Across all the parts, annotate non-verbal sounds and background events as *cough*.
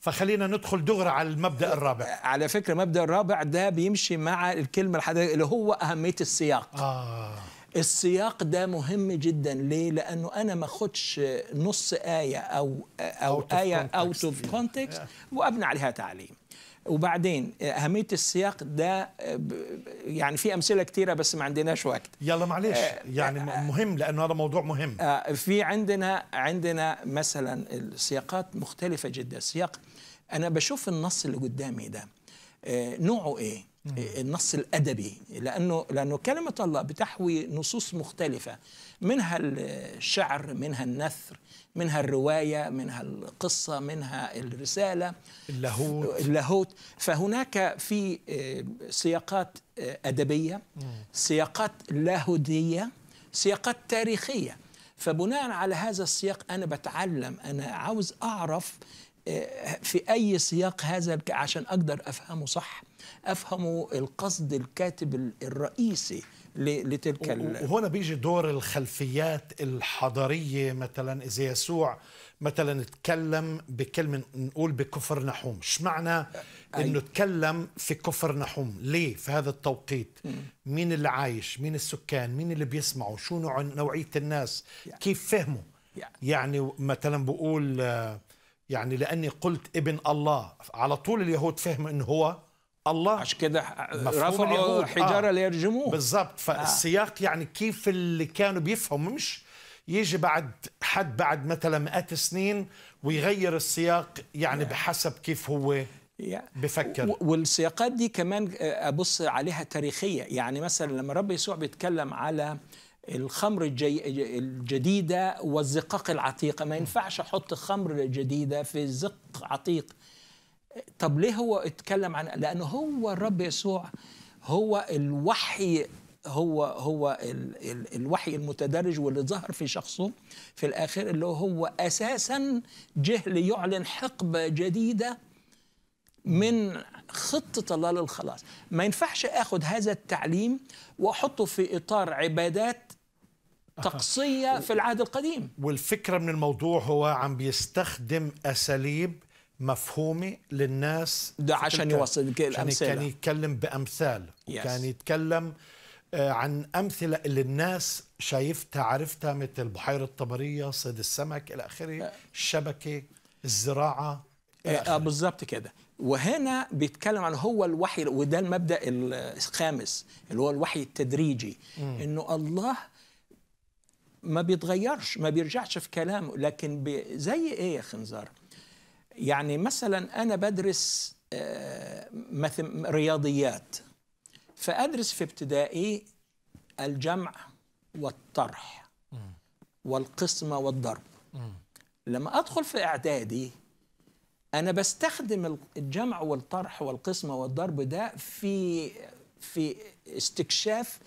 فخلينا ندخل دغرة على المبدا الرابع على فكره المبدا الرابع ده بيمشي مع الكلمه الحديثة اللي هو اهميه السياق آه. السياق ده مهم جدا ليه لانه انا ما اخدش نص ايه او او ايه اوت اوف كونتكست وابني عليها تعليم وبعدين اهميه السياق ده يعني في امثله كتيره بس ما عندناش وقت يلا معلش آه، يعني آه، مهم لانه هذا موضوع مهم آه، في عندنا عندنا مثلا السياقات مختلفه جدا سياق انا بشوف النص اللي قدامي ده آه، نوعه ايه آه، النص الادبي لانه لانه كلمه الله بتحوي نصوص مختلفه منها الشعر منها النثر منها الروايه منها القصه منها الرساله اللاهوت اللاهوت فهناك في آه، سياقات ادبيه سياقات لاهوتيه سياقات تاريخيه فبناء على هذا السياق انا بتعلم انا عاوز اعرف في أي سياق هذا عشان أقدر أفهمه صح أفهمه القصد الكاتب الرئيسي لتلك وهنا بيجي دور الخلفيات الحضارية مثلا إذا يسوع مثلا تكلم بكلمة نقول بكفر نحوم ايش معنى أنه تكلم في كفر نحوم ليه في هذا التوقيت مين اللي عايش مين السكان مين اللي بيسمعوا شو نوعية الناس كيف فهموا يعني مثلا بقول آه، يعني لاني قلت ابن الله على طول اليهود فهموا انه هو الله عشان كده رفعوا الحجاره آه. ليرجموه بالضبط فالسياق آه. يعني كيف اللي كانوا بيفهموا مش يجي بعد حد بعد مثلا 100 سنين ويغير السياق يعني بحسب كيف هو بفكر والسياقات دي كمان آه، ابص عليها تاريخيه يعني مثلا لما الرب يسوع بيتكلم على الخمر الجي... الجديده والزقاق العتيقه ما ينفعش احط خمر جديده في زق عتيق طب ليه هو اتكلم عن لانه هو الرب يسوع هو الوحي هو هو ال... ال... الوحي المتدرج واللي ظهر في شخصه في الاخر اللي هو اساسا جه ليعلن حقبه جديده من خطة الله للخلاص ما ينفعش أخذ هذا التعليم وأحطه في إطار عبادات طقسية في العهد القديم والفكرة من الموضوع هو عم بيستخدم أساليب مفهومة للناس ده عشان يوصل الأمثلة كان يعني يتكلم بأمثال yes. كان يتكلم آه، عن أمثلة اللي الناس شايفتها عرفتها مثل بحيرة الطبرية صيد السمك إلى آخره آه. الشبكة الزراعة آه, آه، بالظبط كده وهنا بيتكلم عن هو الوحي وده المبدا الخامس اللي هو الوحي التدريجي م. انه الله ما بيتغيرش ما بيرجعش في كلامه لكن زي ايه يا خنزار يعني مثلا انا بدرس آه، رياضيات فادرس في ابتدائي الجمع والطرح والقسمه والضرب لما ادخل في اعدادي انا بستخدم الجمع والطرح والقسمه والضرب ده في في استكشاف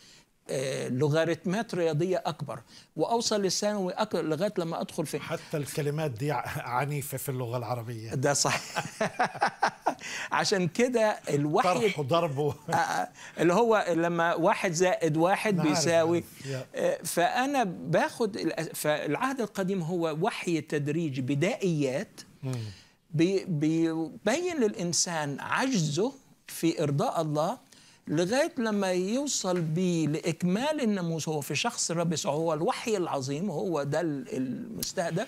آه، لوغاريتمات رياضيه اكبر واوصل للثانوي اكبر لغايه لما ادخل في حتى الكلمات دي عنيفه في اللغه العربيه ده صح *laughs* عشان كده الواحد طرح ضربه آه، آه، اللي هو لما واحد زائد واحد بيساوي فانا باخد فالعهد القديم هو وحي تدريج بدائيات بيبين للانسان عجزه في ارضاء الله لغايه لما يوصل بيه لاكمال الناموس هو في شخص الرب يسوع هو الوحي العظيم هو ده المستهدف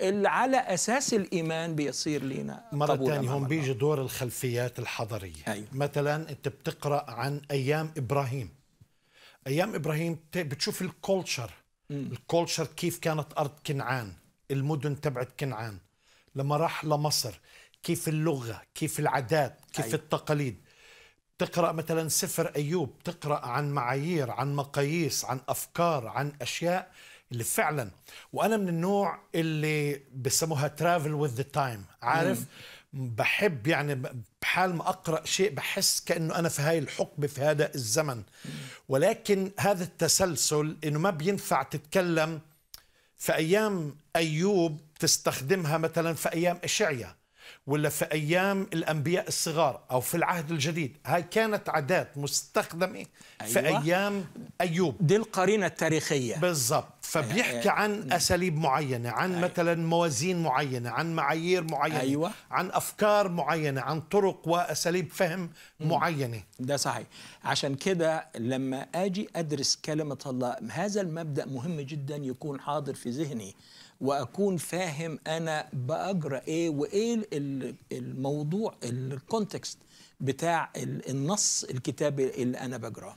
اللي على اساس الايمان بيصير لينا مره ثانيه هون بيجي دور الخلفيات الحضاريه أيوه. مثلا انت بتقرا عن ايام ابراهيم ايام ابراهيم بتشوف الكولتشر الكولتشر كيف كانت ارض كنعان المدن تبعت كنعان لما راح لمصر كيف اللغه كيف العادات كيف أيوه. التقاليد تقرأ مثلا سفر أيوب تقرأ عن معايير عن مقاييس عن أفكار عن أشياء اللي فعلا وأنا من النوع اللي بسموها ترافل وذ ذا تايم عارف بحب يعني بحال ما اقرا شيء بحس كانه انا في هاي الحقبه في هذا الزمن ولكن هذا التسلسل انه ما بينفع تتكلم في ايام ايوب تستخدمها مثلا في ايام اشعيا ولا في أيام الأنبياء الصغار أو في العهد الجديد هاي كانت عادات مستخدمة في أيوة. أيام أيوب دي القرينة التاريخية بالضبط فبيحكي أيوة. عن أمم. أساليب معينة عن أيوة. مثلا موازين معينة عن معايير معينة أيوة. عن أفكار معينة عن طرق وأساليب فهم م. أمم. معينة ده صحيح عشان كده لما أجي أدرس كلمة الله هذا المبدأ مهم جدا يكون حاضر في ذهني واكون فاهم انا باجرى ايه وايه الموضوع الكونتكست بتاع النص الكتابي اللي انا بجراه